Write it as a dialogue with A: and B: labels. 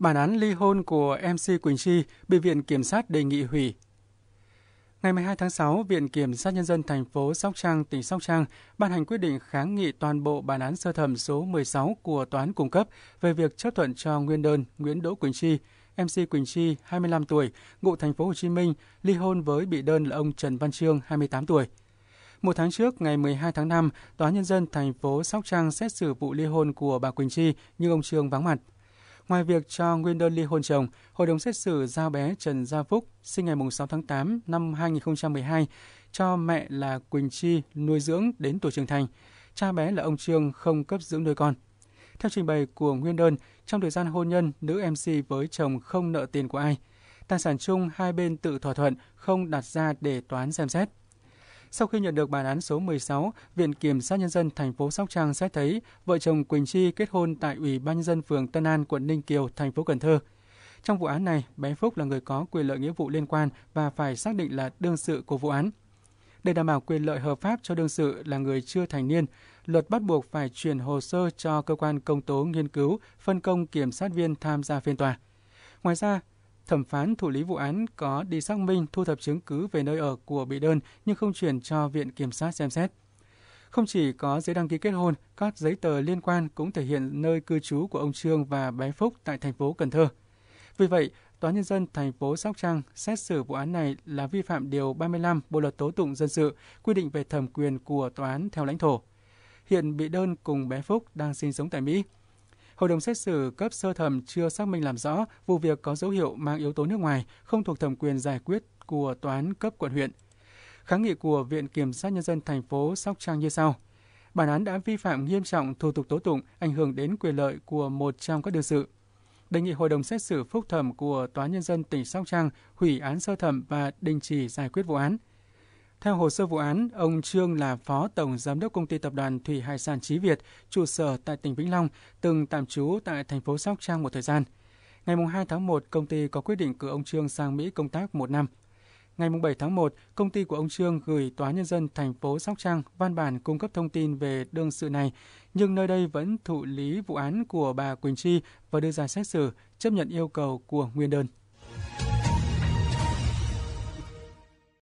A: Bản án ly hôn của MC Quỳnh Chi bị Viện Kiểm sát đề nghị hủy. Ngày 12 tháng 6, Viện Kiểm sát Nhân dân thành phố Sóc Trăng, tỉnh Sóc Trăng ban hành quyết định kháng nghị toàn bộ bản án sơ thẩm số 16 của Tòa án cung cấp về việc chấp thuận cho nguyên đơn Nguyễn Đỗ Quỳnh Chi, MC Quỳnh Chi, 25 tuổi, ngụ thành phố Hồ Chí Minh, ly hôn với bị đơn là ông Trần Văn Trương, 28 tuổi. Một tháng trước, ngày 12 tháng 5, Tòa Nhân dân thành phố Sóc Trăng xét xử vụ ly hôn của bà Quỳnh Chi nhưng ông Trương vắng mặt. Ngoài việc cho Nguyên đơn ly hôn chồng, Hội đồng xét xử giao bé Trần Gia Phúc, sinh ngày 6 tháng 8 năm 2012, cho mẹ là Quỳnh Chi nuôi dưỡng đến tuổi trưởng thành. Cha bé là ông Trương không cấp dưỡng nuôi con. Theo trình bày của Nguyên đơn, trong thời gian hôn nhân, nữ MC với chồng không nợ tiền của ai. Tài sản chung hai bên tự thỏa thuận, không đặt ra để toán xem xét. Sau khi nhận được bản án số 16, Viện Kiểm sát Nhân dân thành phố Sóc Trăng xét thấy vợ chồng Quỳnh Chi kết hôn tại Ủy ban nhân dân phường Tân An, quận Ninh Kiều, thành phố Cần Thơ. Trong vụ án này, bé Phúc là người có quyền lợi nghĩa vụ liên quan và phải xác định là đương sự của vụ án. Để đảm bảo quyền lợi hợp pháp cho đương sự là người chưa thành niên, luật bắt buộc phải chuyển hồ sơ cho cơ quan công tố nghiên cứu, phân công kiểm sát viên tham gia phiên tòa. Ngoài ra, thẩm phán thụ lý vụ án có đi xác minh thu thập chứng cứ về nơi ở của bị đơn nhưng không chuyển cho Viện Kiểm sát xem xét. Không chỉ có giấy đăng ký kết hôn, các giấy tờ liên quan cũng thể hiện nơi cư trú của ông Trương và bé Phúc tại thành phố Cần Thơ. Vì vậy, Tòa Nhân dân thành phố Sóc Trăng xét xử vụ án này là vi phạm Điều 35 Bộ Luật Tố Tụng Dân sự quy định về thẩm quyền của tòa án theo lãnh thổ. Hiện bị đơn cùng bé Phúc đang sinh sống tại Mỹ. Hội đồng xét xử cấp sơ thẩm chưa xác minh làm rõ vụ việc có dấu hiệu mang yếu tố nước ngoài, không thuộc thẩm quyền giải quyết của tòa án cấp quận huyện. Kháng nghị của Viện Kiểm sát Nhân dân thành phố Sóc Trăng như sau. Bản án đã vi phạm nghiêm trọng thủ tục tố tụng, ảnh hưởng đến quyền lợi của một trong các đương sự. Đề nghị Hội đồng xét xử phúc thẩm của Tòa nhân dân tỉnh Sóc Trăng hủy án sơ thẩm và đình chỉ giải quyết vụ án – theo hồ sơ vụ án, ông Trương là phó tổng giám đốc công ty tập đoàn Thủy Hải sản Chí Việt, trụ sở tại tỉnh Vĩnh Long, từng tạm trú tại thành phố Sóc Trăng một thời gian. Ngày 2 tháng 1, công ty có quyết định cử ông Trương sang Mỹ công tác một năm. Ngày 7 tháng 1, công ty của ông Trương gửi Tòa Nhân dân thành phố Sóc Trăng văn bản cung cấp thông tin về đương sự này, nhưng nơi đây vẫn thụ lý vụ án của bà Quỳnh Chi và đưa ra xét xử, chấp nhận yêu cầu của nguyên đơn.